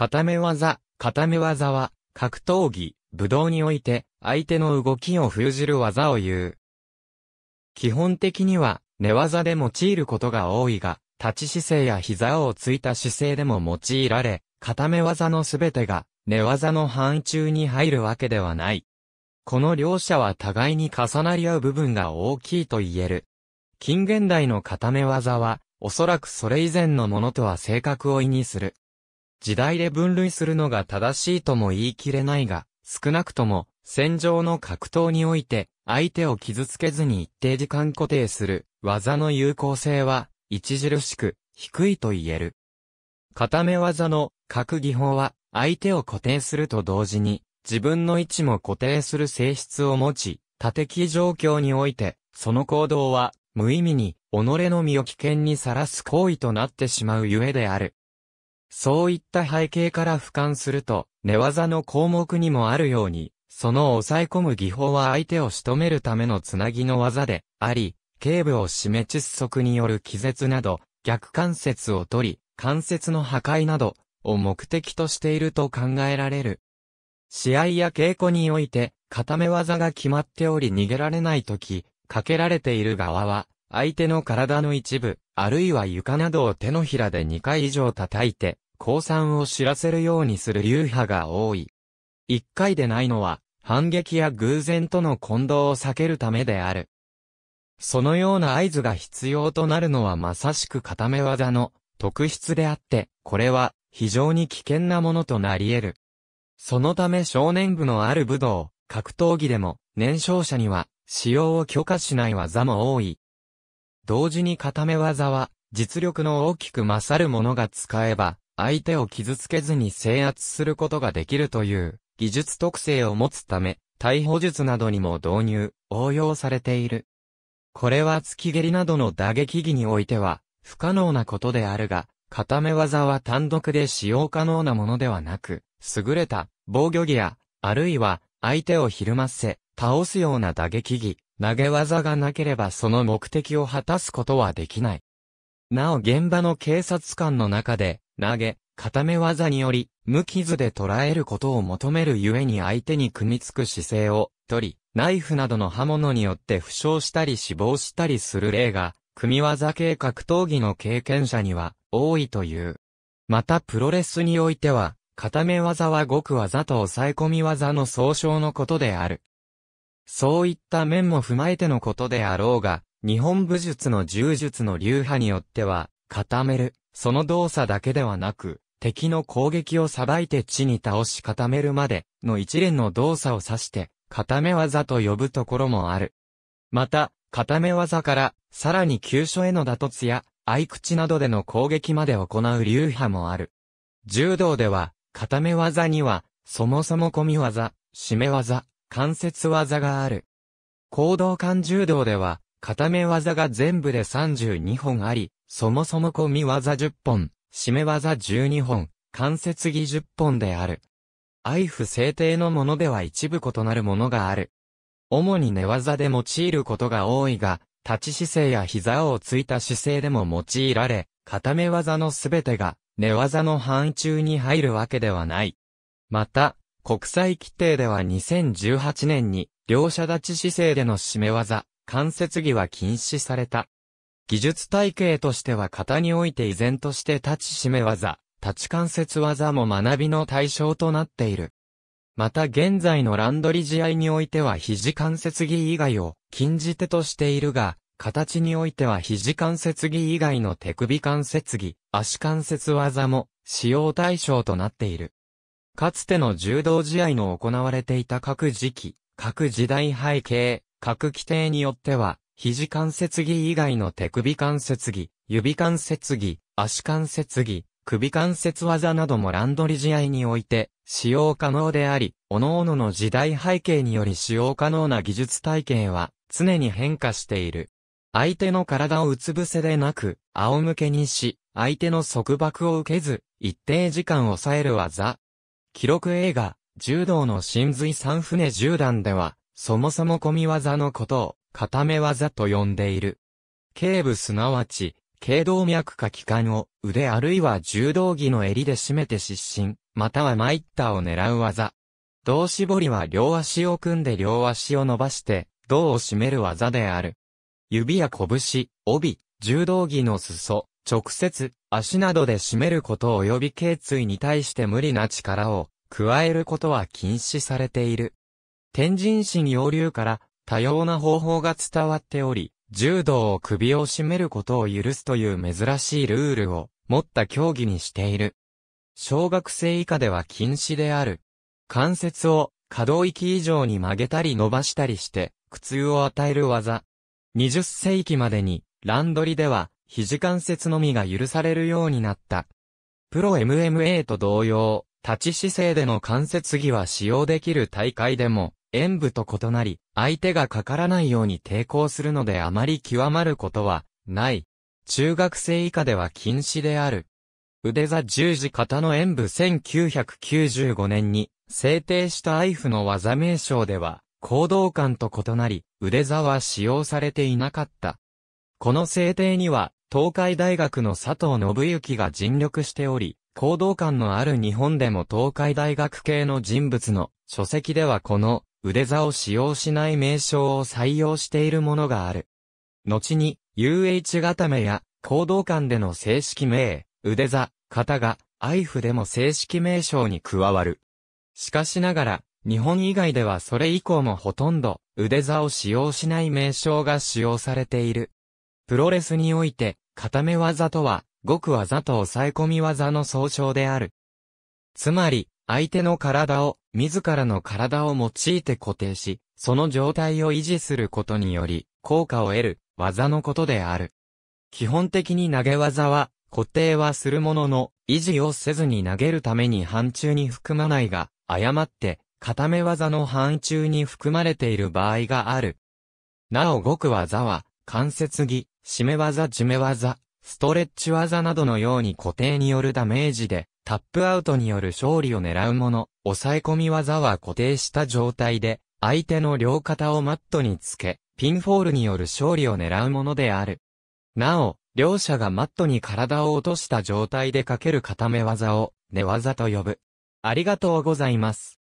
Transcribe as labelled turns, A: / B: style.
A: 固め技、固め技は、格闘技、武道において、相手の動きを封じる技を言う。基本的には、寝技で用いることが多いが、立ち姿勢や膝をついた姿勢でも用いられ、固め技のすべてが、寝技の範囲中に入るわけではない。この両者は互いに重なり合う部分が大きいと言える。近現代の固め技は、おそらくそれ以前のものとは性格を意味する。時代で分類するのが正しいとも言い切れないが、少なくとも、戦場の格闘において、相手を傷つけずに一定時間固定する、技の有効性は、著しく、低いと言える。固め技の、格技法は、相手を固定すると同時に、自分の位置も固定する性質を持ち、縦敵状況において、その行動は、無意味に、己の身を危険にさらす行為となってしまうゆえである。そういった背景から俯瞰すると、寝技の項目にもあるように、その抑え込む技法は相手を仕留めるためのつなぎの技であり、頸部を締め窒息による気絶など、逆関節を取り、関節の破壊などを目的としていると考えられる。試合や稽古において、固め技が決まっており逃げられないとき、かけられている側は、相手の体の一部、あるいは床などを手のひらで2回以上叩いて、降参を知らせるようにする流派が多い。1回でないのは、反撃や偶然との混同を避けるためである。そのような合図が必要となるのはまさしく固め技の特質であって、これは非常に危険なものとなり得る。そのため少年部のある武道、格闘技でも、年少者には、使用を許可しない技も多い。同時に固め技は、実力の大きく勝る者が使えば、相手を傷つけずに制圧することができるという、技術特性を持つため、逮捕術などにも導入、応用されている。これは突き蹴りなどの打撃技においては、不可能なことであるが、固め技は単独で使用可能なものではなく、優れた防御技や、あるいは相手をひるませ、倒すような打撃技、投げ技がなければその目的を果たすことはできない。なお現場の警察官の中で、投げ、固め技により、無傷で捉えることを求めるゆえに相手に組みつく姿勢を取り、ナイフなどの刃物によって負傷したり死亡したりする例が、組技系格闘技の経験者には多いという。またプロレスにおいては、固め技はごく技と抑え込み技の総称のことである。そういった面も踏まえてのことであろうが、日本武術の柔術の流派によっては、固める、その動作だけではなく、敵の攻撃をさばいて地に倒し固めるまでの一連の動作を指して、固め技と呼ぶところもある。また、固め技から、さらに急所への打突や、合口などでの攻撃まで行う流派もある。柔道では、固め技には、そもそも込み技、締め技、関節技がある。行動間柔道では、固め技が全部で32本あり、そもそも込み技10本、締め技12本、関節技10本である。愛不制定のものでは一部異なるものがある。主に寝技で用いることが多いが、立ち姿勢や膝をついた姿勢でも用いられ、固め技のすべてが寝技の範囲中に入るわけではない。また、国際規定では2018年に、両者立ち姿勢での締め技、関節技は禁止された。技術体系としては型において依然として立ち締め技、立ち関節技も学びの対象となっている。また現在のランドリ試合においては肘関節技以外を禁じ手としているが、形においては肘関節技以外の手首関節技、足関節技も使用対象となっている。かつての柔道試合の行われていた各時期、各時代背景、各規定によっては、肘関節技以外の手首関節技、指関節技、足関節技、首関節技などもランドリ試合において使用可能であり、各々の時代背景により使用可能な技術体系は常に変化している。相手の体をうつ伏せでなく、仰向けにし、相手の束縛を受けず、一定時間抑える技、記録映画、柔道の真髄三船十段では、そもそも込み技のことを、固め技と呼んでいる。頸部すなわち、頸動脈か器官を腕あるいは柔道着の襟で締めて失神、または参ったを狙う技。胴絞りは両足を組んで両足を伸ばして、胴を締める技である。指や拳、帯、柔道着の裾、直接、足などで締めること及び頸椎に対して無理な力を加えることは禁止されている。天神神要流から多様な方法が伝わっており、柔道を首を絞めることを許すという珍しいルールを持った競技にしている。小学生以下では禁止である。関節を可動域以上に曲げたり伸ばしたりして苦痛を与える技。20世紀までにランドリでは肘関節のみが許されるようになった。プロ MMA と同様、立ち姿勢での関節技は使用できる大会でも、演舞と異なり、相手がかからないように抵抗するのであまり極まることは、ない。中学生以下では禁止である。腕座十字型の演舞1995年に制定したアイフの技名称では、行動感と異なり、腕座は使用されていなかった。この制定には、東海大学の佐藤信之が尽力しており、行動感のある日本でも東海大学系の人物の書籍ではこの腕座を使用しない名称を採用しているものがある。後に UH 固めや行動感での正式名、腕座、型が IF でも正式名称に加わる。しかしながら、日本以外ではそれ以降もほとんど腕座を使用しない名称が使用されている。プロレスにおいて、固め技とは、極技と抑え込み技の総称である。つまり、相手の体を、自らの体を用いて固定し、その状態を維持することにより、効果を得る、技のことである。基本的に投げ技は、固定はするものの、維持をせずに投げるために範疇に含まないが、誤って、固め技の範疇に含まれている場合がある。なお極技は、関節技、締め技締め技、ストレッチ技などのように固定によるダメージで、タップアウトによる勝利を狙うもの、抑え込み技は固定した状態で、相手の両肩をマットにつけ、ピンフォールによる勝利を狙うものである。なお、両者がマットに体を落とした状態でかける固め技を、寝技と呼ぶ。ありがとうございます。